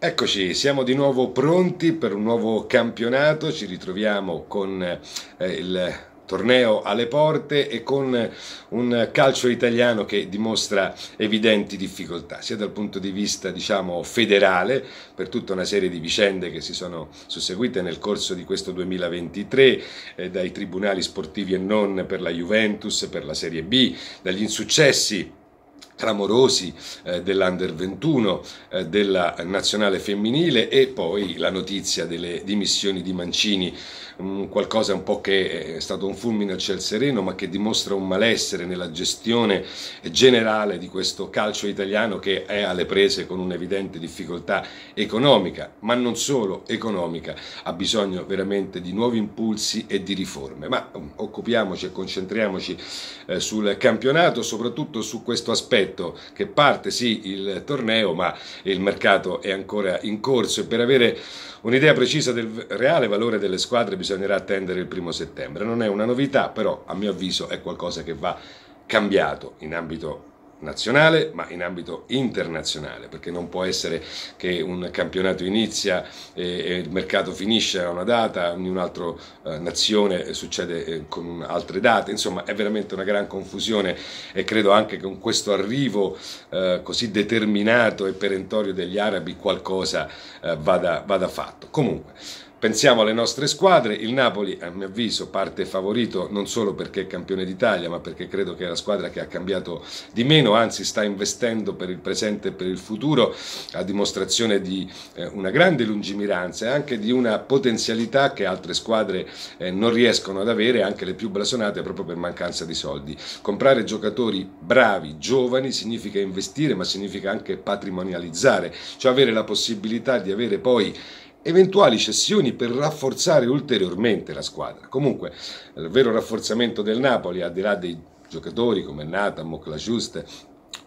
Eccoci, siamo di nuovo pronti per un nuovo campionato, ci ritroviamo con eh, il torneo alle porte e con un calcio italiano che dimostra evidenti difficoltà, sia dal punto di vista diciamo, federale, per tutta una serie di vicende che si sono susseguite nel corso di questo 2023, eh, dai tribunali sportivi e non per la Juventus, per la Serie B, dagli insuccessi clamorosi eh, dell'Under 21, eh, della nazionale femminile e poi la notizia delle dimissioni di Mancini, qualcosa un po' che eh, è stato un fulmine al ciel sereno ma che dimostra un malessere nella gestione generale di questo calcio italiano che è alle prese con un'evidente difficoltà economica, ma non solo economica, ha bisogno veramente di nuovi impulsi e di riforme. Ma mm, occupiamoci e concentriamoci eh, sul campionato, soprattutto su questo aspetto progetto che parte sì il torneo, ma il mercato è ancora in corso e per avere un'idea precisa del reale valore delle squadre bisognerà attendere il primo settembre. Non è una novità, però a mio avviso è qualcosa che va cambiato in ambito nazionale ma in ambito internazionale perché non può essere che un campionato inizia eh, e, il mercato finisce a una data in un'altra eh, nazione eh, succede con altre date insomma è veramente una gran confusione e credo anche che con questo arrivo così determinato e perentorio degli arabi qualcosa vada, vada fatto comunque Pensiamo alle nostre squadre, il Napoli a mio avviso parte favorito non solo perché è campione d'Italia ma perché credo che è la squadra che ha cambiato di meno, anzi sta investendo per il presente e per il futuro a dimostrazione di eh, una grande lungimiranza e anche di una potenzialità che altre squadre eh, non riescono ad avere, anche le più blasonate proprio per mancanza di soldi. Comprare giocatori bravi, giovani significa investire ma significa anche patrimonializzare, cioè avere la possibilità di avere poi eventuali cessioni per rafforzare ulteriormente la squadra. Comunque, eh, il vero rafforzamento del Napoli, al di là dei giocatori come Natamo, Moclajuste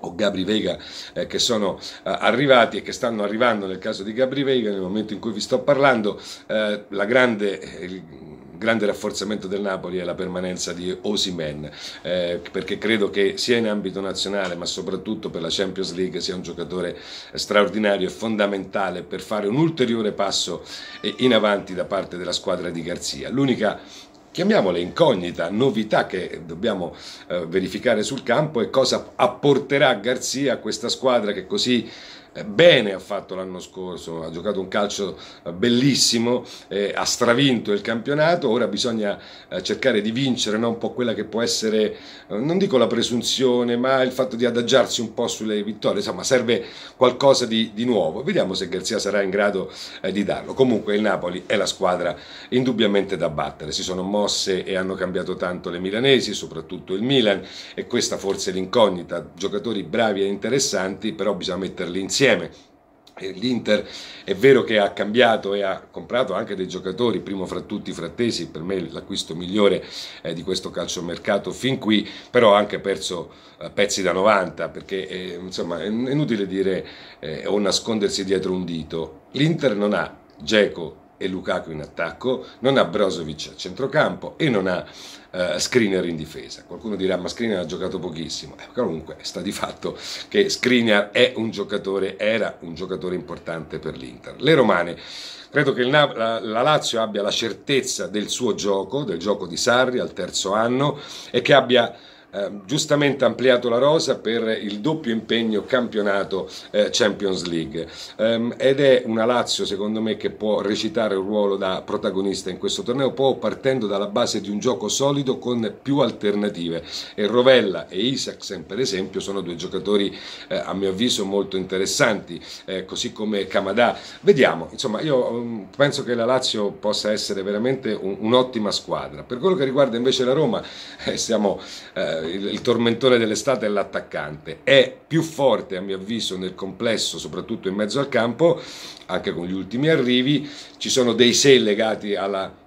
o Gabri Vega eh, che sono eh, arrivati e che stanno arrivando nel caso di Gabri Vega nel momento in cui vi sto parlando, eh, la grande... Eh, il, grande rafforzamento del Napoli è la permanenza di Osimen, eh, perché credo che sia in ambito nazionale ma soprattutto per la Champions League sia un giocatore straordinario e fondamentale per fare un ulteriore passo eh, in avanti da parte della squadra di Garzia. L'unica chiamiamole incognita, novità che dobbiamo eh, verificare sul campo è cosa apporterà Garzia a questa squadra che così eh, bene ha fatto l'anno scorso, ha giocato un calcio eh, bellissimo, eh, ha stravinto il campionato, ora bisogna eh, cercare di vincere no? un po' quella che può essere, eh, non dico la presunzione, ma il fatto di adagiarsi un po' sulle vittorie, insomma serve qualcosa di, di nuovo, vediamo se Garzia sarà in grado eh, di darlo. Comunque il Napoli è la squadra indubbiamente da battere, si sono mosse e hanno cambiato tanto le milanesi, soprattutto il Milan e questa forse è l'incognita, giocatori bravi e interessanti, però bisogna metterli insieme insieme. L'Inter è vero che ha cambiato e ha comprato anche dei giocatori, primo fra tutti Frattesi, per me l'acquisto migliore eh, di questo calciomercato fin qui, però ha anche perso eh, pezzi da 90 perché è, eh, insomma, è inutile dire eh, o nascondersi dietro un dito. L'Inter non ha Geco, e Lukaku in attacco, non ha Brozovic a centrocampo e non ha eh, Skriniar in difesa. Qualcuno dirà ma Skriniar ha giocato pochissimo, eh, comunque sta di fatto che Skriniar è un giocatore, era un giocatore importante per l'Inter. Le romane, credo che Nav- la, la Lazio abbia la certezza del suo gioco, del gioco di Sarri al terzo anno e che abbia eh, giustamente ampliato la rosa per il doppio impegno campionato eh, Champions League ehm, ed è una Lazio secondo me che può recitare un ruolo da protagonista in questo torneo poi partendo dalla base di un gioco solido con più alternative e Rovella e Isaacsen per esempio sono due giocatori eh, a mio avviso molto interessanti eh, così come Camadà vediamo insomma io um, penso che la Lazio possa essere veramente un'ottima squadra per quello che riguarda invece la Roma eh, siamo eh, il, il tormentore dell'estate è l'attaccante. È più forte, a mio avviso, nel complesso, soprattutto in mezzo al campo, anche con gli ultimi arrivi. Ci sono dei se legati alla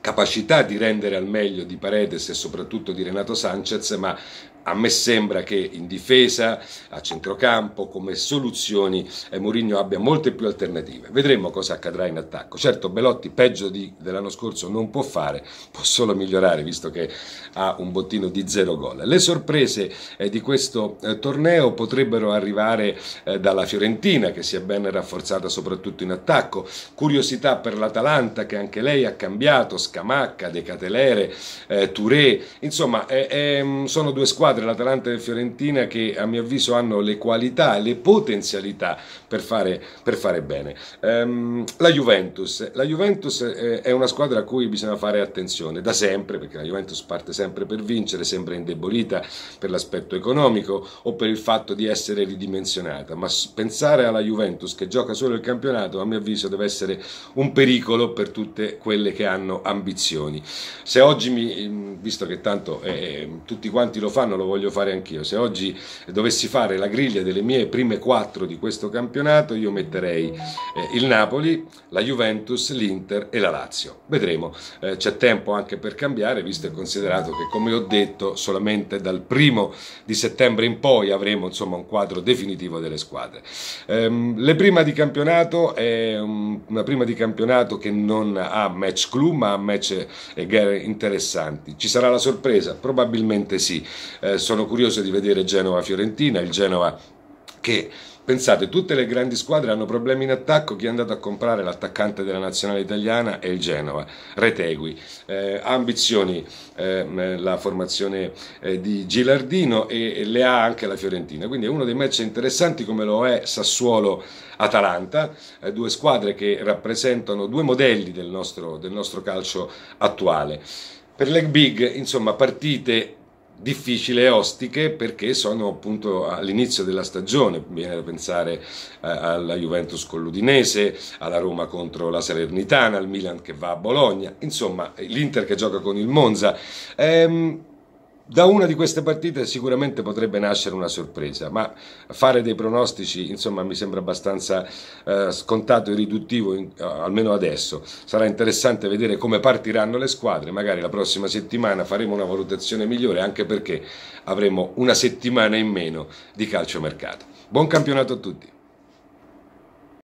capacità di rendere al meglio di Paredes e soprattutto di Renato Sanchez, ma a me sembra che in difesa, a centrocampo, come soluzioni, eh, Mourinho abbia molte più alternative. Vedremo cosa accadrà in attacco. Certo, Belotti peggio dell'anno scorso non può fare, può solo migliorare visto che ha un bottino di zero gol. Le sorprese eh, di questo eh, torneo potrebbero arrivare dalla Fiorentina, che si è ben rafforzata soprattutto in attacco. Curiosità per l'Atalanta, che anche lei ha cambiato, Scamacca, Decatelere, Catelere, Touré. Insomma, mm, sono due squadre squadre, l'Atalanta e la Fiorentina, che a mio avviso hanno le qualità e le potenzialità per fare, per fare bene. Ehm, la Juventus, la Juventus eh, è una squadra a cui bisogna fare attenzione da sempre, perché la Juventus parte sempre per vincere, sembra indebolita per l'aspetto economico o per il fatto di essere ridimensionata, ma pensare alla Juventus che gioca solo il campionato, a mio avviso, deve essere un pericolo per tutte quelle che hanno ambizioni. Se oggi mi, visto che tanto eh, eh, tutti quanti lo fanno, lo lo voglio fare anch'io. Se oggi dovessi fare la griglia delle mie prime quattro di questo campionato, io metterei eh, il Napoli, la Juventus, l'Inter e la Lazio. Vedremo, eh, c'è tempo anche per cambiare, visto e considerato che, come ho detto, solamente dal primo di settembre in poi avremo insomma, un quadro definitivo delle squadre. Ehm, le prima di campionato è mm, una prima di campionato che non ha match club, ma ha match e eh, gare interessanti. Ci sarà la sorpresa? Probabilmente sì. Eh, eh, sono curioso di vedere Genova-Fiorentina, il Genova che Pensate, tutte le grandi squadre hanno problemi in attacco. Chi è andato a comprare l'attaccante della nazionale italiana è il Genova, Retegui. Eh, ha ambizioni eh, la formazione eh, di Gilardino e, e, le ha anche la Fiorentina. Quindi è uno dei match interessanti come lo è Sassuolo-Atalanta, eh, due squadre che rappresentano due modelli del nostro, del nostro calcio attuale. Per Leg Big, insomma, partite difficile e ostiche perché sono appunto all'inizio della stagione, viene da pensare eh, alla Juventus con l'Udinese, alla Roma contro la Salernitana, al Milan che va a Bologna, insomma l'Inter che gioca con il Monza. Ehm, da una di queste partite sicuramente potrebbe nascere una sorpresa, ma fare dei pronostici insomma, mi sembra abbastanza eh, scontato e riduttivo, in, eh, almeno adesso. Sarà interessante vedere come partiranno le squadre, magari la prossima settimana faremo una valutazione migliore, anche perché avremo una settimana in meno di calciomercato. Buon campionato a tutti!